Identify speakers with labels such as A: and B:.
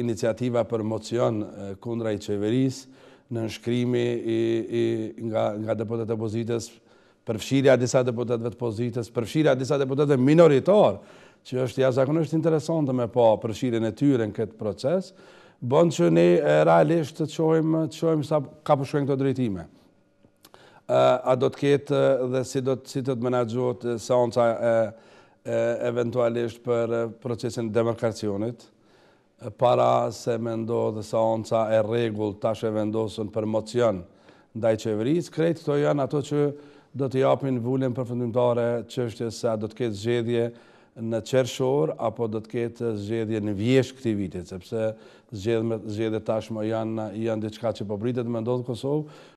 A: iniciativa për mocion kundra i qeveris në nëshkrimi nga deputet e pozitës, përfshirja disa deputetve të pozitës, përfshirja disa deputetve minoritar, që është jazakonështë interesantë me po përfshirjen e tyre në këtë proces, bënë që ne realisht të qojmë sa ka përshuen këto drejtime. A do të ketë dhe si do të të menagjot seonca eventualisht për procesin demokracionit, para se me ndohë dhe sa onca e regull tash e vendosën për mocion ndaj qeveris, krejtë të janë ato që do të japin vullin përfundimtare fundimtare që është sa do të ketë zxedje në qershor, apo do të ketë zxedje në vjesh këti vitit, sepse zxedje tashmë janë janë diçka që po britet me ndodhë Kosovë,